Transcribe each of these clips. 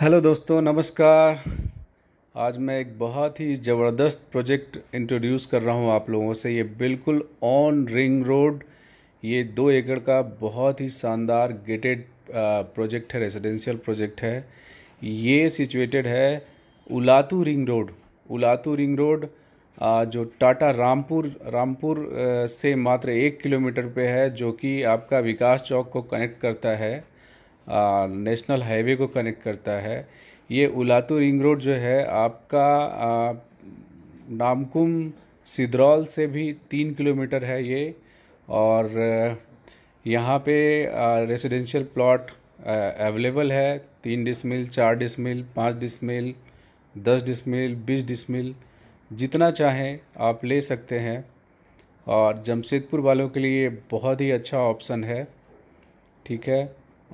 hello दोस्तों नमस्कार आज मैं एक बहुत ही ज़बरदस्त प्रोजेक्ट इंट्रोड्यूस कर रहा हूँ आप लोगों से ये बिल्कुल ऑन रिंग रोड ये दो एकड़ का बहुत ही शानदार गेटेड प्रोजेक्ट है रेजिडेंशियल प्रोजेक्ट है ये सिचुएटेड है Ulatu ring road Ulatu ring road जो टाटा रामपुर रामपुर से मात्र एक किलोमीटर पे है जो कि आपका विकास चौक को कनेक्ट करता है नेशनल हाईवे को कनेक्ट करता है ये उलातू रिंग रोड जो है आपका नामकुम सिद्रौल से भी तीन किलोमीटर है ये और यहाँ पे रेजिडेंशियल प्लॉट अवेलेबल है तीन डिसमिल चार डिसमिल पाँच डिसमिल दस डिसमिल बीस डिसमिल जितना चाहें आप ले सकते हैं और जमशेदपुर वालों के लिए बहुत ही अच्छा ऑप्शन है ठीक है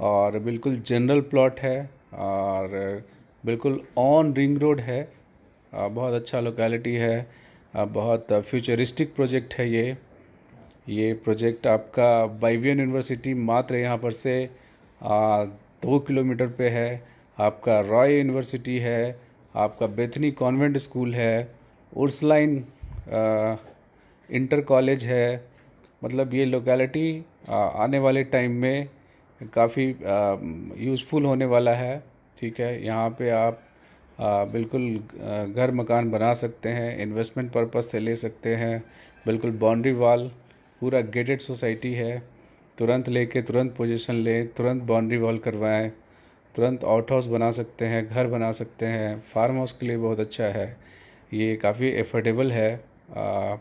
और बिल्कुल जनरल प्लॉट है और बिल्कुल ऑन रिंग रोड है बहुत अच्छा लोकेलिटी है बहुत फ्यूचरिस्टिक प्रोजेक्ट है ये ये प्रोजेक्ट आपका बाइवियन यूनिवर्सिटी मात्र यहाँ पर से दो किलोमीटर पे है आपका रॉय यूनिवर्सिटी है आपका बेथनी कॉन्वेंट स्कूल है उर्सलाइन इंटर कॉलेज है मतलब ये लोकेलिटी आने वाले टाइम में काफ़ी यूज़फुल होने वाला है ठीक है यहाँ पे आप आ, बिल्कुल घर मकान बना सकते हैं इन्वेस्टमेंट पर्पज से ले सकते हैं बिल्कुल बाउंड्री वाल पूरा गेटेड सोसाइटी है तुरंत लेके तुरंत पोजीशन लें तुरंत बाउंड्री वॉल करवाएं तुरंत आउट हाउस बना सकते हैं घर बना सकते हैं फार्म हाउस के लिए बहुत अच्छा है ये काफ़ी एफोर्डेबल है आ,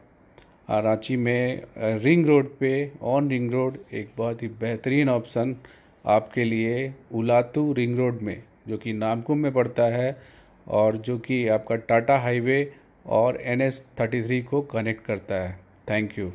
रांची में रिंग रोड पे ऑन रिंग रोड एक बहुत ही बेहतरीन ऑप्शन आपके लिए उलातू रिंग रोड में जो कि नामकुम में पड़ता है और जो कि आपका टाटा हाईवे और एन एस थर्टी थ्री को कनेक्ट करता है थैंक यू